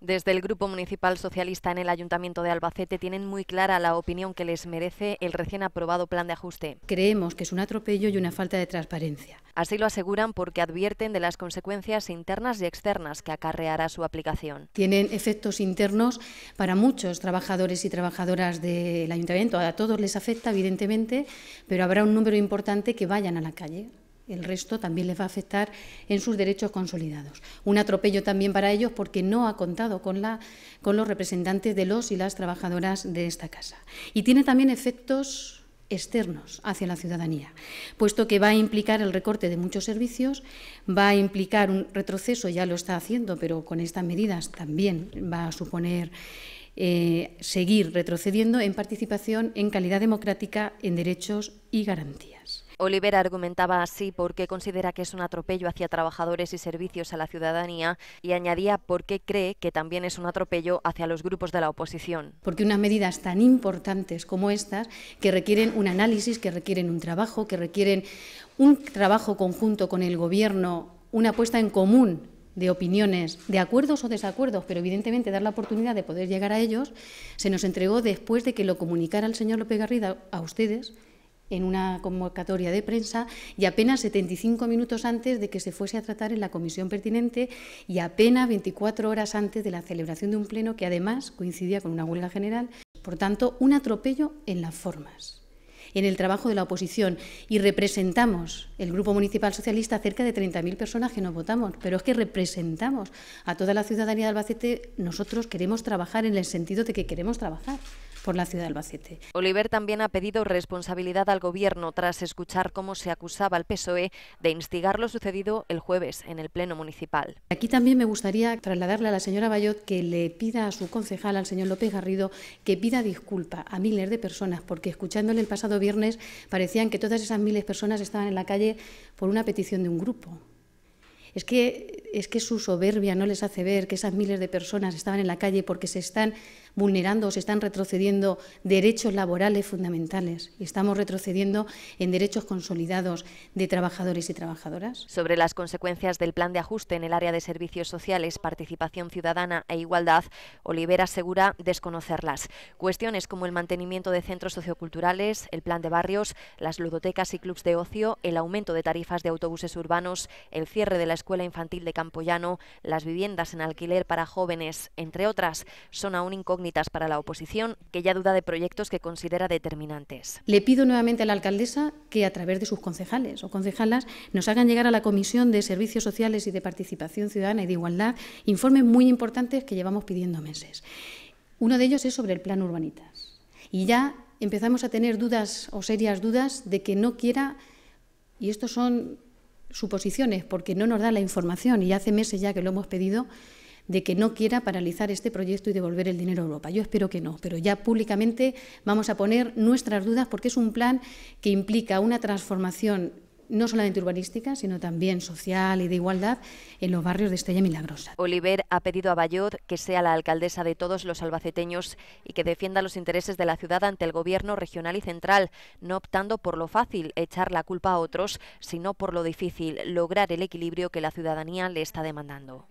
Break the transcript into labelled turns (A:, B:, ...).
A: Desde el Grupo Municipal Socialista en el Ayuntamiento de Albacete tienen muy clara la opinión que les merece el recién aprobado plan de ajuste.
B: Creemos que es un atropello y una falta de transparencia. Así
A: lo aseguran porque advierten de las consecuencias internas y externas que acarreará su aplicación.
B: Tienen efectos internos para muchos trabajadores y trabajadoras del Ayuntamiento. A todos les afecta, evidentemente, pero habrá un número importante que vayan a la calle el resto también les va a afectar en sus derechos consolidados. Un atropello también para ellos porque no ha contado con, los representantes de los y las trabajadoras de esta casa. Y tiene también efectos externos hacia la ciudadanía, puesto que va a implicar el recorte de muchos servicios, va a implicar un retroceso, ya lo está haciendo, pero con estas medidas también va a suponer eh, seguir retrocediendo en participación, en calidad democrática, en derechos y garantías.
A: Olivera argumentaba así porque considera que es un atropello hacia trabajadores y servicios a la ciudadanía y añadía porque cree que también es un atropello hacia los grupos de la oposición.
B: Porque unas medidas tan importantes como estas, que requieren un análisis, que requieren un trabajo, que requieren un trabajo conjunto con el Gobierno, una puesta en común de opiniones, de acuerdos o desacuerdos, pero evidentemente dar la oportunidad de poder llegar a ellos, se nos entregó después de que lo comunicara el señor López Garrido a ustedes en una convocatoria de prensa y apenas 75 minutos antes de que se fuese a tratar en la comisión pertinente y apenas 24 horas antes de la celebración de un pleno que además coincidía con una huelga general. Por tanto, un atropello en las formas en el trabajo de la oposición y representamos el Grupo Municipal Socialista cerca de 30.000 personas que nos votamos, pero es que representamos a toda la ciudadanía de Albacete, nosotros queremos trabajar en el sentido de que queremos trabajar por la ciudad de Albacete.
A: Oliver también ha pedido responsabilidad al Gobierno tras escuchar cómo se acusaba al PSOE de instigar lo sucedido el jueves en el Pleno Municipal.
B: Aquí también me gustaría trasladarle a la señora Bayot que le pida a su concejal, al señor López Garrido, que pida disculpa a miles de personas, porque escuchándole el pasado viernes parecían que todas esas miles de personas estaban en la calle por una petición de un grupo. Es que, es que su soberbia no les hace ver que esas miles de personas estaban en la calle porque se están vulnerando o se están retrocediendo derechos laborales fundamentales y estamos retrocediendo en derechos consolidados de trabajadores y trabajadoras.
A: Sobre las consecuencias del plan de ajuste en el área de servicios sociales, participación ciudadana e igualdad, Olivera asegura desconocerlas. Cuestiones como el mantenimiento de centros socioculturales, el plan de barrios, las ludotecas y clubs de ocio, el aumento de tarifas de autobuses urbanos, el cierre de la escuela infantil de Campollano, las viviendas en alquiler para jóvenes, entre otras, son aún incógnitas para la oposición, que ya duda de proyectos que considera
B: determinantes. Le pido nuevamente a la alcaldesa que a través de sus concejales o concejalas nos hagan llegar a la Comisión de Servicios Sociales y de Participación Ciudadana y de Igualdad informes muy importantes que llevamos pidiendo meses. Uno de ellos es sobre el plan urbanitas. Y ya empezamos a tener dudas o serias dudas de que no quiera, y estos son suposiciones porque no nos da la información y hace meses ya que lo hemos pedido, de que no quiera paralizar este proyecto y devolver el dinero a Europa. Yo espero que no, pero ya públicamente vamos a poner nuestras dudas porque es un plan que implica una transformación no solamente urbanística, sino también social y de igualdad en los barrios de Estella Milagrosa. Oliver ha pedido a Bayot que
A: sea la alcaldesa de todos los albaceteños y que defienda los intereses de la ciudad ante el gobierno regional y central, no optando por lo fácil, echar la culpa a otros, sino por lo difícil, lograr el equilibrio que la ciudadanía le está demandando.